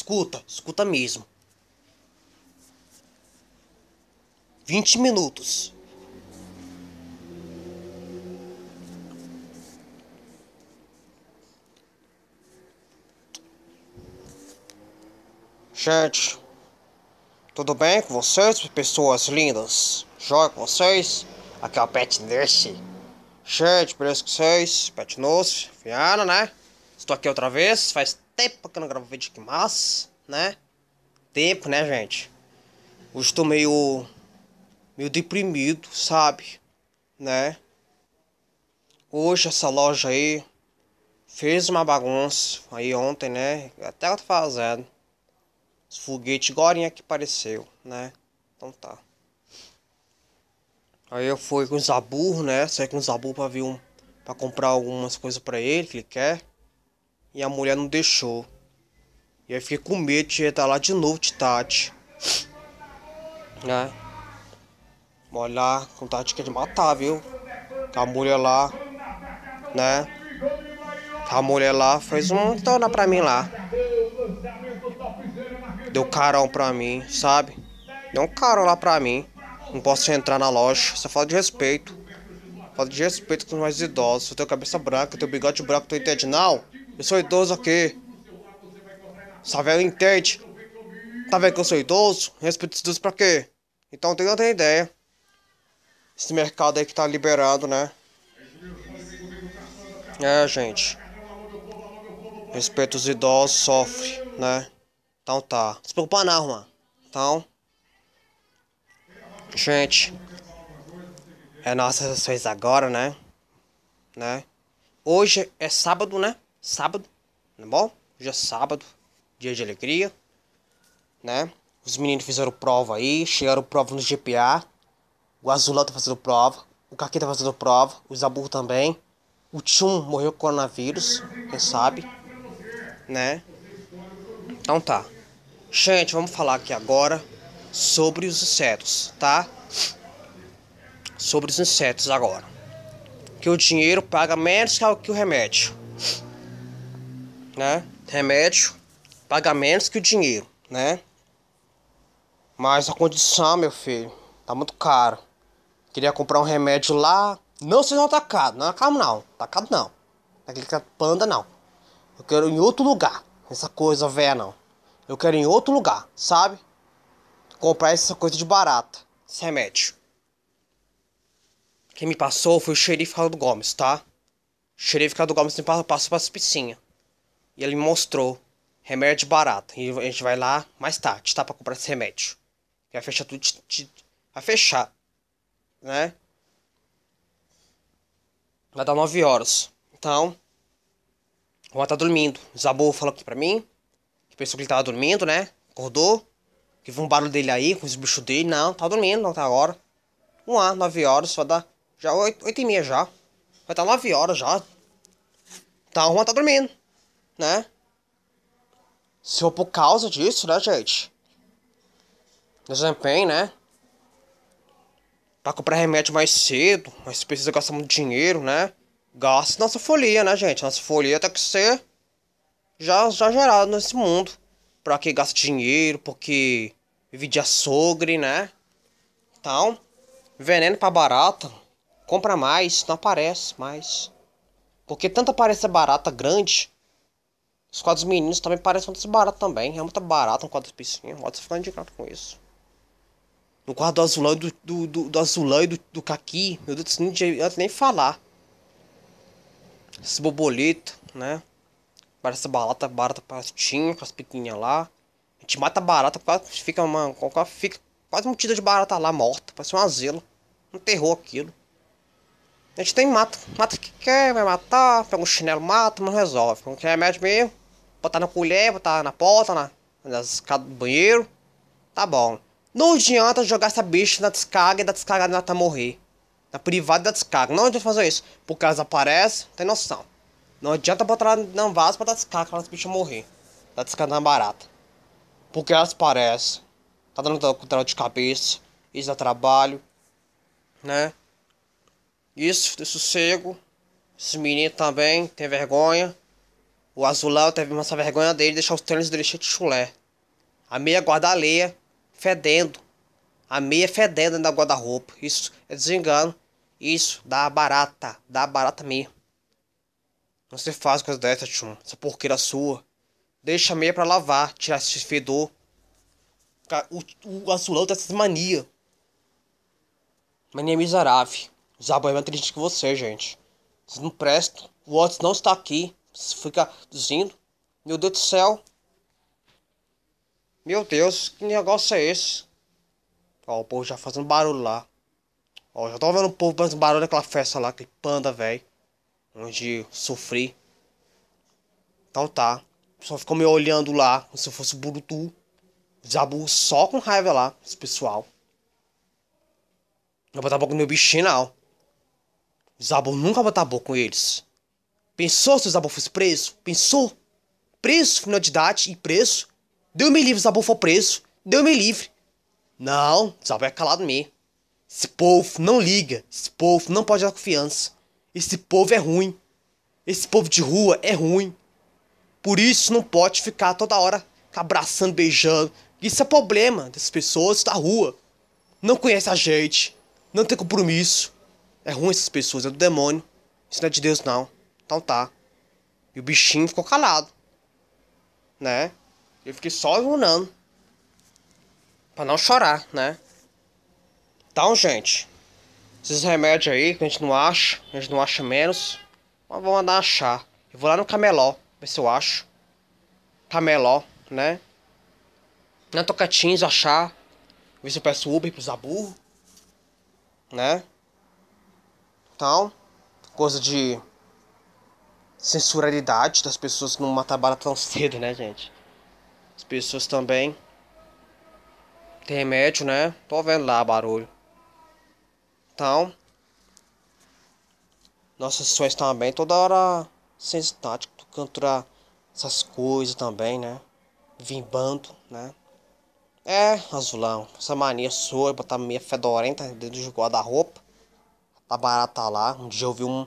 Escuta, escuta mesmo. 20 minutos. Gente, tudo bem com vocês, pessoas lindas? Joia com vocês? Aqui é o Pet Nurse. Gente, beleza com vocês? Pet Nurse, Viana, né? Estou aqui outra vez, faz tempo que eu não gravo vídeo aqui, mas, né? Tempo, né, gente? Hoje estou meio. meio deprimido, sabe? Né? Hoje essa loja aí fez uma bagunça aí ontem, né? Até ela tá fazendo. Os foguetes gorinha que apareceu, né? Então tá. Aí eu fui com o Zabur, né? Saí com o Zabur pra vir, um. pra comprar algumas coisas pra ele que ele quer. E a mulher não deixou. E aí fiquei com medo de estar lá de novo de Tati. Né? lá com Tati quer de matar, viu? A mulher lá, né? A mulher lá fez um tona pra mim lá. Deu carão pra mim, sabe? Deu um carão lá pra mim. Não posso entrar na loja. Isso é falta de respeito. Falta de respeito com os mais idosos. Eu tenho cabeça branca, eu tenho bigode branco, tu entende não? Eu sou idoso aqui. Sabe, entende. Tá vendo que eu sou idoso? Respeito dos idosos pra quê? Então tem outra ideia. Esse mercado aí que tá liberado, né? É, gente. Respeito os idosos, sofre, né? Então tá. se preocupa não, mano. Então. Gente. É nossas sessões agora, né? Né? Hoje é sábado, né? sábado, tá bom? Hoje é sábado, dia de alegria, né? Os meninos fizeram prova aí, chegaram prova no GPA. O Azulão tá fazendo prova, o Caqui tá fazendo prova, o Zabur também. O Tchum morreu com coronavírus, quem sabe, né? Então tá. Gente, vamos falar aqui agora sobre os insetos, tá? Sobre os insetos agora. Que o dinheiro paga menos que o remédio né? Remédio, paga menos que o dinheiro, né? Mas a condição, meu filho, tá muito caro. Queria comprar um remédio lá. Não, sei não atacado, tá não é caro não, atacado tá não. É aquele é panda não. Eu quero em outro lugar. Essa coisa velha não. Eu quero em outro lugar, sabe? Comprar essa coisa de barata. Esse remédio. Quem me passou foi o xerife Ricardo Gomes, tá? O xerife Ricardo Gomes me passou para as piscinhas. E ele me mostrou remédio barato. E a gente vai lá mais tarde, tá? Pra comprar esse remédio. Vai fechar tudo. De, de, vai fechar. Né? Vai dar 9 horas. Então. O Juan tá dormindo. Zabu falou aqui pra mim. Que pensou que ele tava dormindo, né? Acordou. Que viu um barulho dele aí, com os bichos dele. Não, tá dormindo, não tá agora. Um A, 9 horas, vai dar já 8, 8 e meia já. Vai estar tá nove 9 horas já. Então o Juan tá dormindo né? Se for por causa disso, né, gente? Desempenho, né? Pra comprar remédio mais cedo, mas precisa gastar muito dinheiro, né? Gasta nossa folia, né, gente? Nossa folia tem que ser já, já gerada nesse mundo. Pra que gasta dinheiro, porque vive de açougue, né? Então, veneno pra barata, compra mais, não aparece mais. Porque tanto aparece barata grande, os quadros meninos também parecem muito barato também. É muito barato um quadro de piscina. Pode ficar indicado com isso. No quadro do azulão e do, do, do, do azulão e do, do caqui. Meu Deus, não adianta nem falar. Esses borboletas, né? Parece barata, barata baratinha, com as piquinhas lá. A gente mata barata, quase fica uma. Fica quase mutida de barata lá, morta. Parece um azelo Um terror aquilo. A gente tem mata. Mata que quer, vai matar, pega um chinelo, mata, mas resolve. Com remédio mesmo. Botar na colher, botar na porta, na, na escada do banheiro. Tá bom. Não adianta jogar essa bicha na descarga e da descarga ela tá morrer. Na privada da descarga. Não adianta fazer isso. Por causa aparece, tem noção. Não adianta botar ela na vaso pra dar descarga pra essa bicha morrer. Da descarga na barata. Porque elas aparecem. Tá dando dor de cabeça. Isso dá trabalho. Né? Isso, de sossego. Esses meninos também tem vergonha. O azulão teve uma vergonha dele deixar os tênis dele cheio de chulé. A meia guarda leia fedendo. A meia fedendo na guarda-roupa. Isso é desengano. Isso dá barata. Dá barata mesmo. Não se faz coisa dessa, tchum. Essa porqueira sua. Deixa a meia pra lavar, tirar esse fedor. O, o azulão tem essas manias. Mania miserável. Os abóis é mais triste que você, gente. Vocês não prestam. O Otis não está aqui fica dizendo: Meu Deus do céu, meu Deus, que negócio é esse? Ó, o povo já fazendo barulho lá. Ó, já tô vendo o povo fazendo barulho naquela festa lá, que panda, velho. Onde sofri. Então tá. Só ficou me olhando lá, como se eu fosse Burutu. Zabu só com raiva lá, esse pessoal. Não botar a boca no meu bichinho, não. Zabu nunca botar boca com eles. Pensou se o Zabon fosse preso? Pensou? Preso, final de idade e preso? Deu me livre, o Zabon for preso. Deu me livre. Não, o é calado mesmo. Esse povo não liga. Esse povo não pode dar confiança. Esse povo é ruim. Esse povo de rua é ruim. Por isso não pode ficar toda hora abraçando, beijando. Isso é problema dessas pessoas da rua. Não conhece a gente. Não tem compromisso. É ruim essas pessoas, é do demônio. Isso não é de Deus, não. Então tá. E o bichinho ficou calado. Né? Eu fiquei só runando. Pra não chorar, né? Então, gente. Esses remédios aí que a gente não acha. A gente não acha menos. Mas andar mandar achar. Eu vou lá no cameló. Ver se eu acho. Cameló, né? Na Tocatins achar. Ver se eu peço Uber pro Zaburro. Né? Então. Coisa de sensualidade das pessoas não matar bala tão cedo, né, gente? As pessoas também. Tem remédio, né? Tô vendo lá barulho. Então. Nossas sessões também, toda hora sensitático, cantar essas coisas também, né? Vimbando, né? É, azulão, essa mania sua, botar meia fedorenta dentro do guarda-roupa. a tá barata lá. Um dia eu vi um,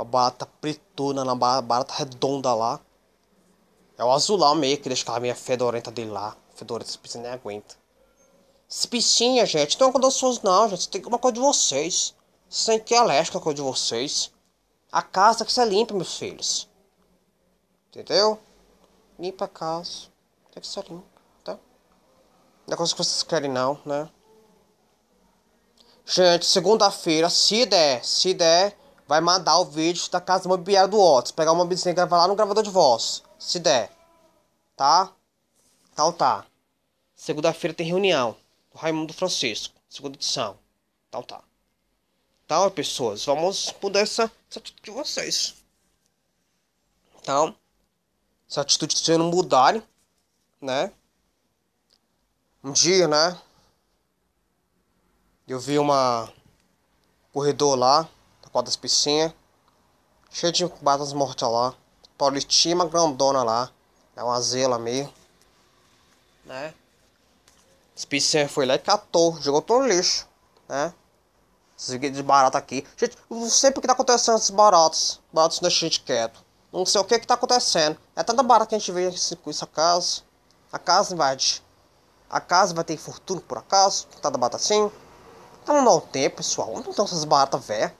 uma barata pretona, uma barata redonda lá. É o azulão meio que deixa aquela minha fedorenta dele lá. Fedorenta, esse bichinho nem aguenta. Esse bichinho, gente, não é suas não, gente. Tem uma coisa de vocês. Vocês têm é que é alérgico a coisa de vocês. A casa que você limpa, meus filhos. Entendeu? Limpa a casa. Tem que ser limpa, tá? Não é coisa que vocês querem não, né? Gente, segunda-feira, se der, se der, vai mandar o vídeo da casa imobiliária do Otis. Pegar uma bicicleta e gravar lá no gravador de voz. Se der. Tá? Então tá. Segunda-feira tem reunião. Do Raimundo Francisco. Segunda edição. Então tá. Então, pessoas, vamos mudar essa, essa atitude de vocês. Então, essa atitude de vocês não mudarem, né? Um dia, né? Eu vi uma corredor lá por das piscinas. Cheio de batas mortas lá. Politima grandona lá. É uma zela meio. Né? As piscinas foi lá e catou. Jogou todo lixo. Né? Esses de barata aqui. Gente, não sei porque tá acontecendo esses baratos. Baratos deixam a gente quieto. Não sei o que que tá acontecendo. É tanta barata que a gente vê com essa casa. A casa invade. A casa vai ter fortuna por acaso? Tá da bata assim? Tá não mau tempo, pessoal. onde estão essas baratas velhas.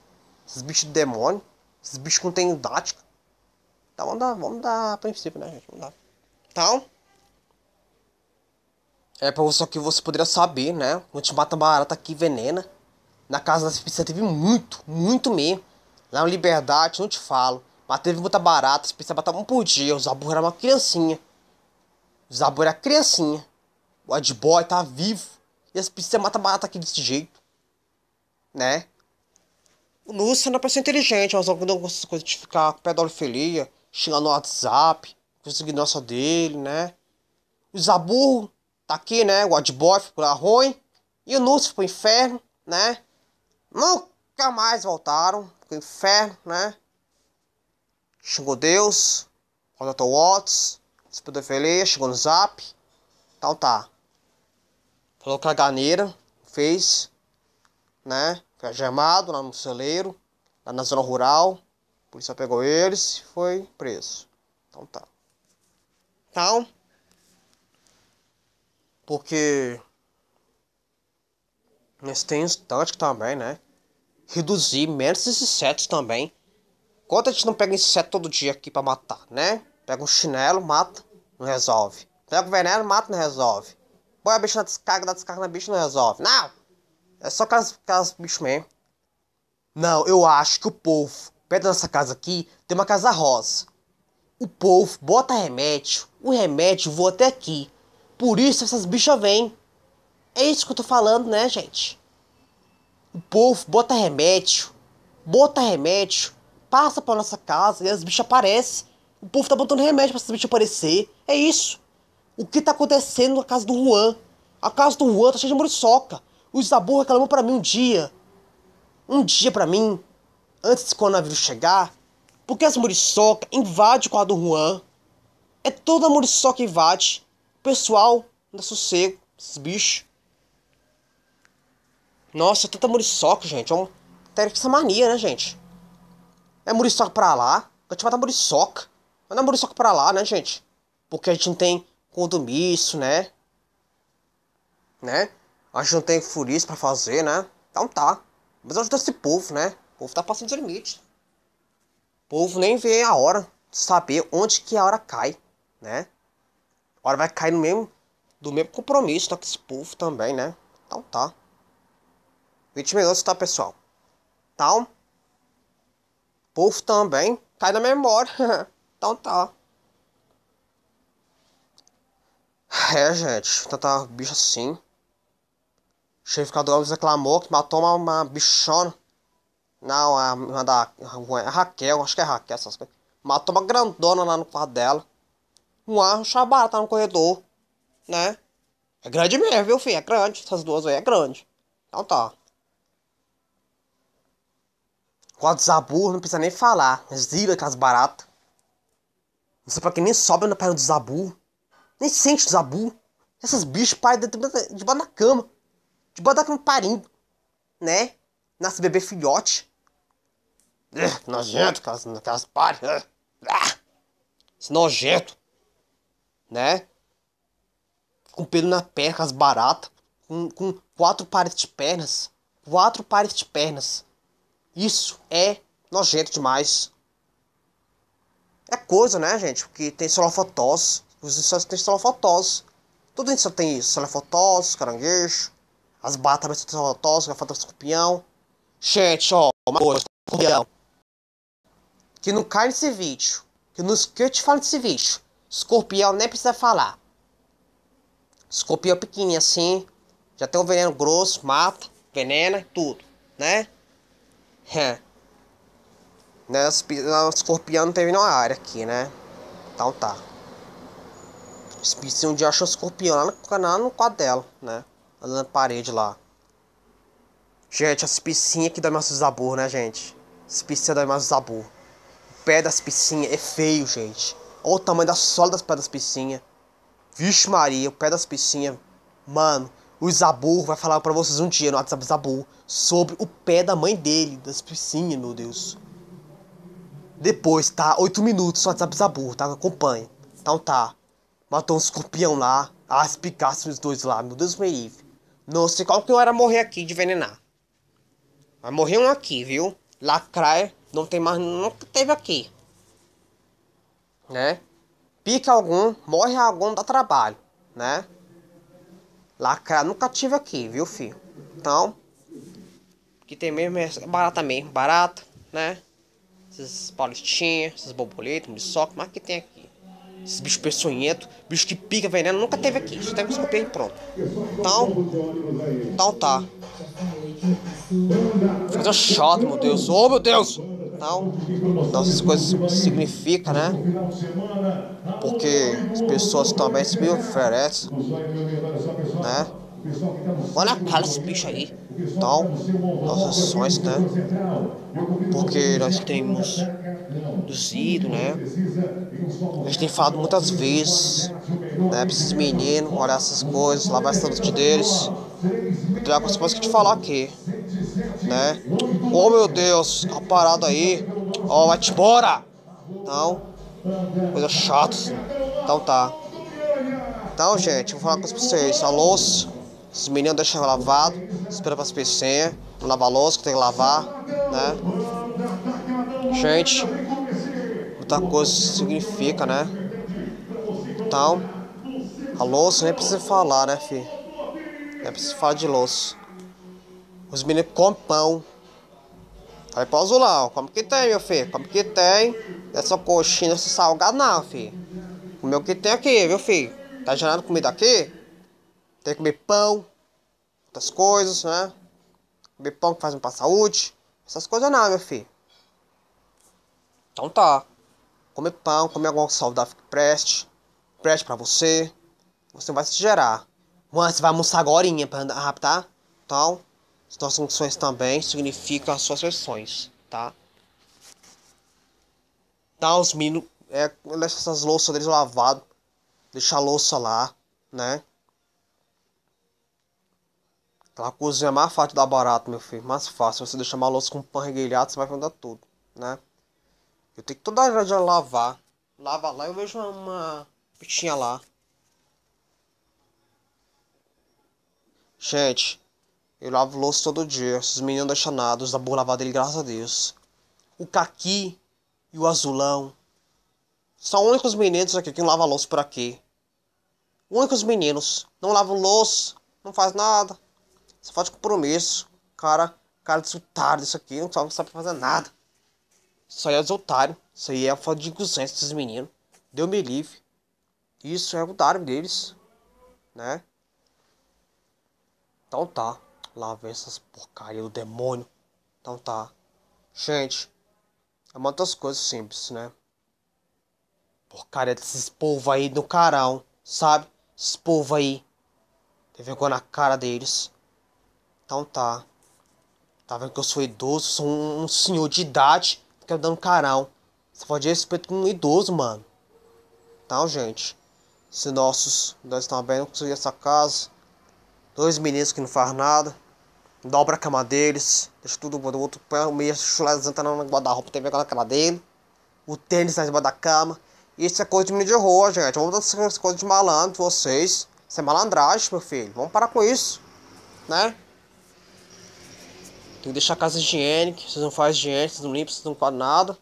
Esses bichos de demônio. Esses bichos que não tem tática. Tá, vamos dar, vamos dar princípio, né, gente? Vamos dar. Então. É pra só que você poderia saber, né? Quando te mata barata aqui, venena. Na casa das pistas teve muito, muito mesmo. Lá na Liberdade, não te falo. Mas teve muita barata, as pistas um por dia. Os Zabu era uma criancinha. Os Zabu era criancinha. O Ad Boy tá vivo. E as pistas mata barata aqui desse jeito. Né? O Lúcio é uma pessoa inteligente, mas algumas não gosta coisas de ficar com pedofilia, xingando no WhatsApp, com nossa dele, né? O Zaburro tá aqui, né? O Adboy ficou lá ruim. E o Lúcio pro inferno, né? Nunca mais voltaram pro inferno, né? Xingou Deus, o Watts, se pedofilia, xingou no Zap. Então tá. Falou caganeira, fez, né? Foi algemado lá no celeiro, lá na zona rural. A polícia pegou eles e foi preso. Então tá. Então, porque nesse tem instante também, né? Reduzir menos esses insetos também. Quanto a gente não pega inseto todo dia aqui para matar, né? Pega um chinelo, mata, não resolve. Pega o veneno, mata, não resolve. Põe a bicha na descarga, dá descarga na bicha, não resolve. Não! É só casa, caso bicho mesmo. Não, eu acho que o povo, perto da nossa casa aqui, tem uma casa rosa. O povo bota remédio, o remédio voa até aqui. Por isso essas bichas vêm. É isso que eu tô falando, né, gente? O povo bota remédio, bota remédio, passa pra nossa casa e as bichas aparecem. O povo tá botando remédio pra essas bichas aparecer. É isso. O que tá acontecendo na casa do Juan? A casa do Juan tá cheia de muriçoca. O Zabu reclamou para mim um dia. Um dia para mim, antes o coronavírus chegar, porque as muriçoca invade o quadro Juan. É toda a muriçoca que invade. Pessoal, pessoal da sossego, esses bichos. Nossa, é tanta muriçoca, gente. É uma essa mania, né, gente? É muriçoca pra lá. A gente vai dar muriçoca. Manda não é muriçoca pra lá, né, gente? Porque a gente não tem condomício, né? Né? a gente não tem furis para fazer, né? Então tá. Mas ajuda esse povo, né? O povo tá passando de limite. O povo nem vê a hora de saber onde que a hora cai, né? A hora vai cair no mesmo, do mesmo compromisso tá, com esse povo também, né? Então tá. 20 minutos, tá, pessoal? Então, o povo também cai na memória. então tá. É, gente, tanta bicho assim. Verificador Alves reclamou que matou uma, uma bichona. Não, a, uma da a Raquel, acho que é Raquel, essas coisas. Matou uma grandona lá no quarto dela. Um arro chabara tá no corredor, né? É grande mesmo, viu, filho? É grande. Essas duas aí é grande. Então tá. Qual Zabur, não precisa nem falar. Zira aquelas baratas. Não sei pra que nem sobe no perna do Zabu. Nem sente o Zabu. Essas bichos, pai, de debaixo da cama de botar com parindo, né? Nasce bebê filhote. nojento, aquelas, aquelas pares. Ah, esse nojento, né? Com pelo na perna, as baratas. Com, com quatro pares de pernas. Quatro pares de pernas. Isso é nojento demais. É coisa, né, gente? Porque tem solofotós. Os insetos têm solofotós. Tudo isso tem solofotós, caranguejo. As batas são autógrafas do escorpião. Gente, ó, uma coisa, escorpião. Que não cai nesse vídeo. Que, não, que eu te falo desse vídeo. Escorpião nem precisa falar. Escorpião pequenininho assim. Já tem um veneno grosso, mata, venena, tudo, né? É. né escorpião não teve nenhuma área aqui, né? Então tá. Os um dia achou escorpião lá no, canal no quadro dela, né? na parede lá. Gente, as piscinhas que dão mais sabor, né, gente? As piscinhas dão mais sabor. O pé das piscinhas é feio, gente. Olha o tamanho da sola das pé das piscinhas. Vixe Maria, o pé das piscinhas. Mano, o Zabur vai falar para vocês um dia no WhatsApp Zabur sobre o pé da mãe dele, das piscinhas, meu Deus. Depois, tá? Oito minutos no WhatsApp Zabur, tá? Acompanha. Então tá. Matou um escorpião lá. Ah, as picaças os dois lá. Meu Deus, me livre não sei qual que hora morrer aqui de envenenar. Vai morrer um aqui, viu? Lacraia, não tem mais, nunca teve aqui. Né? Pica algum, morre algum, dá trabalho, né? Lacraia nunca tive aqui, viu, filho? Então, que tem mesmo é barata mesmo, barato, né? Esses paulistinhas, esses borboletas, soco, mas que tem aqui. Esse bicho peçonhento, bicho que pica veneno, nunca teve aqui. Só teve escorpião e pronto. Então, então tá. coisa chata chato, meu Deus. Oh, meu Deus! Então, essas coisas significam, né? Porque as pessoas também se me oferecem, né? Olha a cara desse bicho aí tal então, nossas ações, né? Porque nós temos reduzido né? A gente tem falado muitas vezes, né? Pra esses meninos olhar essas coisas, lavar essa noite deles. Então, é uma coisa que eu te falar aqui, né? Oh meu Deus, a tá parada aí, ó, oh, vai-te embora! Então, coisa chata. Então tá. Então, gente, vou falar com vocês. alô os meninos deixam lavado, espera para as pecinhas, lava a louça que tem que lavar, né? Gente, muita coisa significa, né? Então, a louça nem precisa falar, né, fi Nem precisa falar de louça. Os meninos com pão. Aí pausa lá, ó. Como que tem, meu filho? Como que tem? Essa coxinha, esse salgado não, filho. Comeu o que tem aqui, viu, filho? Tá gerando comida aqui? Tem que comer pão, outras coisas, né? Comer pão que faz bem pra saúde. Essas coisas não, meu filho. Então tá. Comer pão, comer alguma saudável que preste. Preste pra você. Você vai se gerar. Mano, você vai almoçar agora pra andar rápido, tá? Então, suas funções também significam as suas funções, tá? Dá os meninos. É, deixa essas louças deles lavadas. Deixa a louça lá, né? Aquela cozinha é mais fácil de dar barato, meu filho. Mais fácil. Você deixar uma louça com pão reguilhado, você vai vender tudo, né? Eu tenho que toda hora de lavar. Lava lá, eu vejo uma pitinha lá. Gente, eu lavo louça todo dia. Esses meninos deixam nada. Os da boa lavada dele, graças a Deus. O caqui e o azulão. São os únicos meninos aqui que lavam louça por aqui. Únicos meninos. Não lavam louça, não faz nada. Só falta compromisso. Cara, cara de otário isso aqui. Não sabe, fazer nada. Isso aí é de Isso aí é falta de inconsciência desses meninos. Deu me livre. Isso é otário deles. Né? Então tá. Lá vem essas porcaria do demônio. Então tá. Gente. É uma das coisas simples, né? Porcaria desses povos aí do carão. Sabe? Esses povos aí. Tem vergonha na cara deles. Então tá. Tá vendo que eu sou idoso, sou um senhor de idade, fica dando carão. Você pode respeito com um idoso, mano. Então, gente. Se nossos nós estão bem, não construir essa casa. Dois meninos que não faz nada. Dobra a cama deles. Deixa tudo do outro pé, o meio tá na guarda-roupa, tem a cama dele. O tênis na tá cima da cama. Isso é coisa de menino de rua, gente. Vamos dar essas coisas de malandro, vocês. Isso é malandragem, meu filho. Vamos parar com isso. Né? Tem que deixar a casa higiênica. Vocês não fazem higiene, vocês não limpam, vocês não fazem nada.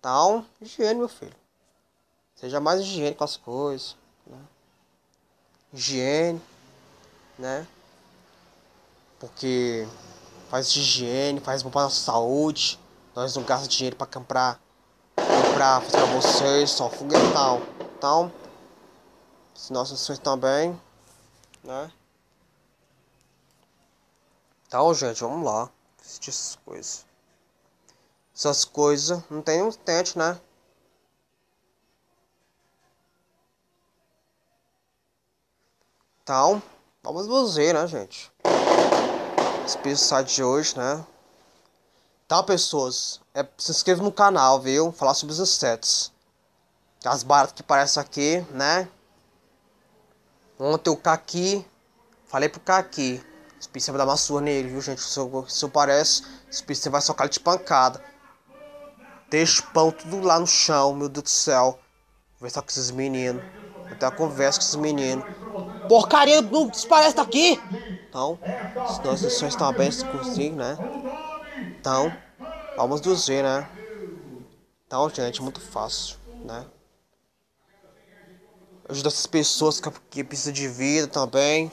Então, higiene, meu filho. Seja mais higiênico com as coisas. Né? Higiene, né? Porque faz higiene, faz bom para nossa saúde. Nós não gastamos dinheiro para comprar, comprar, fazer pra vocês, só foguetão. Então, se nossas ações estão bem, né? Então, gente, vamos lá assistir essas coisas. Essas coisas. Não tem um tente, né? Então, vamos ver, né, gente? Esse de hoje, né? Tá, pessoas? É, se inscreva no canal, viu? Falar sobre os insetos. As baratas que parecem aqui, né? Ontem o Kaki. Falei pro Kaki. Spencer vai dar uma surra nele, viu, gente? Se eu, se eu parece, Spencer vai socar ele de pancada. Deixa o pão tudo lá no chão, meu Deus do céu. Conversar tá com esses meninos. ter a conversa com esses meninos. Porcaria, não desparece daqui! Então, se nós só estão abertos consigo, né? Então, vamos dizer, né? Então, gente, é muito fácil, né? Ajuda essas pessoas que, que precisam de vida também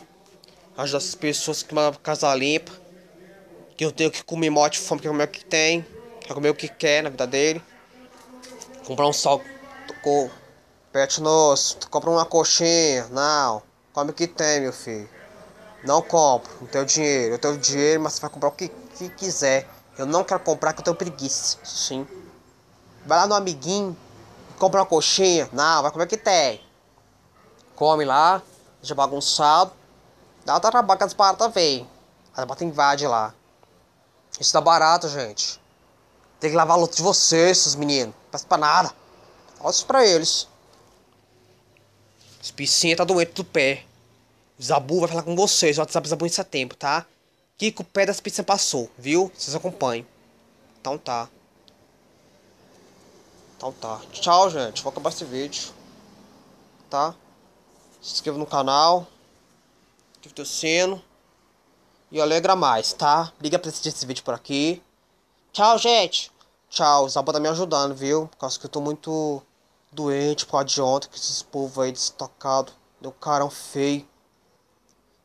ajudar essas pessoas que moram casa limpa. Que eu tenho que comer morte de fome, que comer é o que tem, que comer o que quer na vida dele. Comprar um sal com pet nosso, compra uma coxinha, não. Come o que tem, meu filho. Não compro, não tenho dinheiro. Eu tenho dinheiro, mas você vai comprar o que, que quiser. Eu não quero comprar que eu tenho preguiça. Sim. Vai lá no amiguinho, compra uma coxinha. Não, vai comer o que tem. Come lá, já bagunçado. Dá outra trabalho que as baratas vêm. As baratas invadem lá. Isso dá barato, gente. Tem que lavar a luta de vocês, seus meninos. Não passa pra nada. Olha isso pra eles. Os piscinha tá doente do pé. O Zabu vai falar com vocês. O WhatsApp Zabu em setembro, tá? Que, que o pé das piscinhas passou, viu? Vocês acompanhem. Então tá. Então tá. Tchau, gente. Vou acabar esse vídeo. Tá? Se inscreva no canal. Diftoceno. E alegra mais, tá? Liga pra assistir esse vídeo por aqui. Tchau, gente. Tchau. O Zaba tá me ajudando, viu? Por causa que eu tô muito doente por causa de ontem. Que esses povos aí destacado. meu carão feio.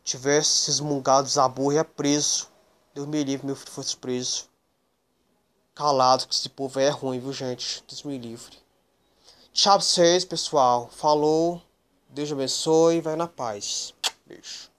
Tivesse esmungado o Zabu ia é preso. Deus me livre, meu filho fosse preso. Calado, que esse povo aí é ruim, viu, gente? Deus me livre. Tchau pra vocês, pessoal. Falou. Deus abençoe. Vai na paz. Beijo.